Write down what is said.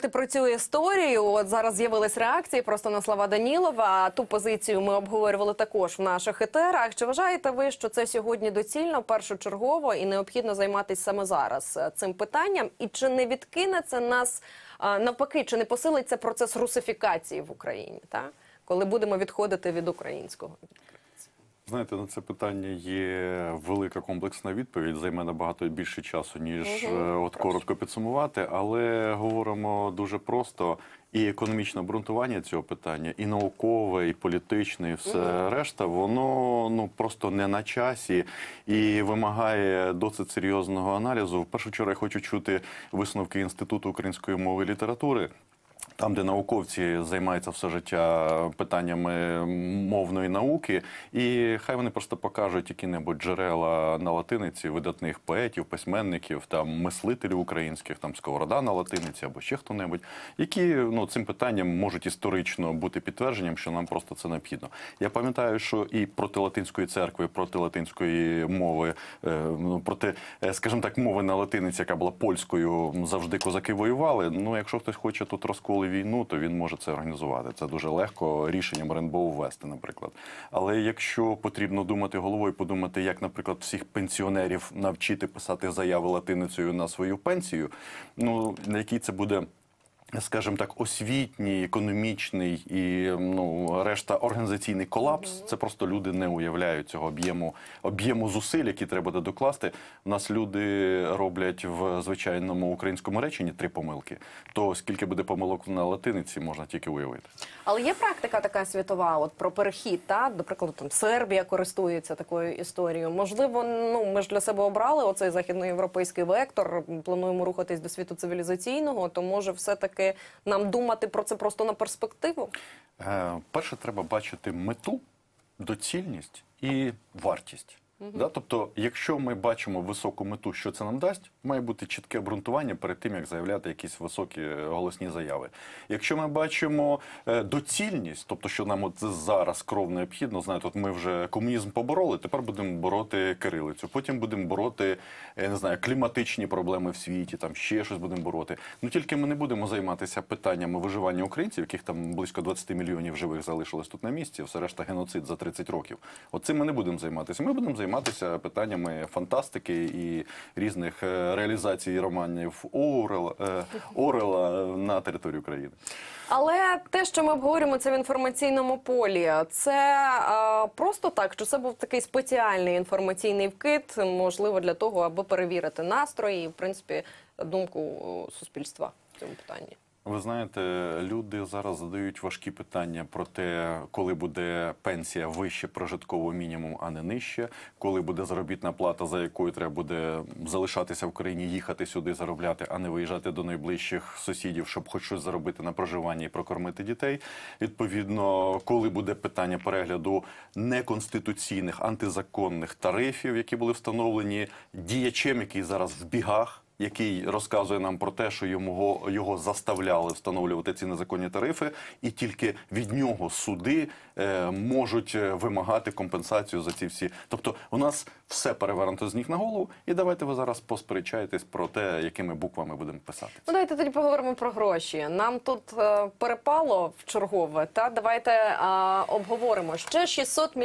поговорити про цю історію. От зараз з'явились реакції просто на слова Данілова. Ту позицію ми обговорювали також в наших етерах. Чи вважаєте ви, що це сьогодні доцільно, першочергово і необхідно займатися саме зараз е, цим питанням? І чи не відкине це нас навпаки? Чи не посилиться процес русифікації в Україні? Так? коли будемо відходити від українського? Знаєте, на це питання є велика комплексна відповідь. Займе набагато більше часу, ніж угу. от коротко підсумувати, але говоримо дуже просто. І економічне обґрунтування цього питання, і наукове, і політичне, і все угу. решта, воно ну просто не на часі і вимагає досить серйозного аналізу. В першу чергу я хочу чути висновки інституту української мови і літератури. Там, де науковці займаються все життя питаннями мовної науки, і хай вони просто покажуть які-небудь джерела на латиниці видатних поетів, письменників, там мислителів українських, там сковорода на латиниці або ще хто-небудь, які ну цим питанням можуть історично бути підтвердженням, що нам просто це необхідно. Я пам'ятаю, що і проти латинської церкви, проти латинської мови, е, ну проти, е, скажімо так, мови на латиниці, яка була польською, завжди козаки воювали. Ну, якщо хтось хоче тут розкопати, відколи війну, то він може це організувати. Це дуже легко рішенням РНБО ввести, наприклад. Але якщо потрібно думати головою, подумати, як, наприклад, всіх пенсіонерів навчити писати заяви латиницею на свою пенсію, ну на якій це буде. Скажем так, освітній, економічний і ну решта організаційний колапс. Це просто люди не уявляють цього об'єму об'єму зусиль, які треба докласти. У нас люди роблять в звичайному українському реченні три помилки. То скільки буде помилок на латиниці, можна тільки уявити. Але є практика така світова, от про перехід, та до прикладу, там Сербія користується такою історією. Можливо, ну ми ж для себе обрали оцей західноєвропейський вектор. Плануємо рухатись до світу цивілізаційного, то може все так таки нам думати про це просто на перспективу? Е, перше, треба бачити мету, доцільність і вартість. Угу. Да? Тобто, якщо ми бачимо високу мету, що це нам дасть, має бути чітке обґрунтування перед тим, як заявляти якісь високі е, голосні заяви. Якщо ми бачимо е, доцільність, тобто, що нам от зараз кров необхідно, знаєте, от ми вже комунізм побороли, тепер будемо бороти кирилицю, потім будемо бороти я не знаю, кліматичні проблеми в світі, там ще щось будемо бороти. Ну тільки ми не будемо займатися питаннями виживання українців, яких там близько 20 мільйонів живих залишилось тут на місці, все решта геноцид за 30 років. От ми не будемо займатися. Ми будемо займатися займатися питаннями фантастики і різних е, реалізацій романів Орел, е, Орела на території України. Але те, що ми обговорюємо, це в інформаційному полі. Це а, е, просто так, що це був такий спеціальний інформаційний вкид, можливо, для того, аби перевірити настрої і в принципі думку суспільства в цьому питанні. Ви знаєте, люди зараз задають важкі питання про те, коли буде пенсія вище прожиткового мінімуму, а не нижче, коли буде заробітна плата, за якою треба буде залишатися в країні, їхати сюди заробляти, а не виїжджати до найближчих сусідів, щоб хоч щось заробити на проживання і прокормити дітей. Відповідно, коли буде питання перегляду неконституційних антизаконних тарифів, які були встановлені діячем, який зараз в бігах який розказує нам про те, що йому його заставляли встановлювати ці незаконні тарифи, і тільки від нього суди е, можуть е, вимагати компенсацію за ці всі. Тобто, у нас все перевернуто з ніг на голову, і давайте ви зараз посперечаєтесь про те, якими буквами будемо писати. Ну, давайте тоді поговоримо про гроші. Нам тут е, перепало в чергове. Та давайте е, обговоримо ще 600 мільйонів.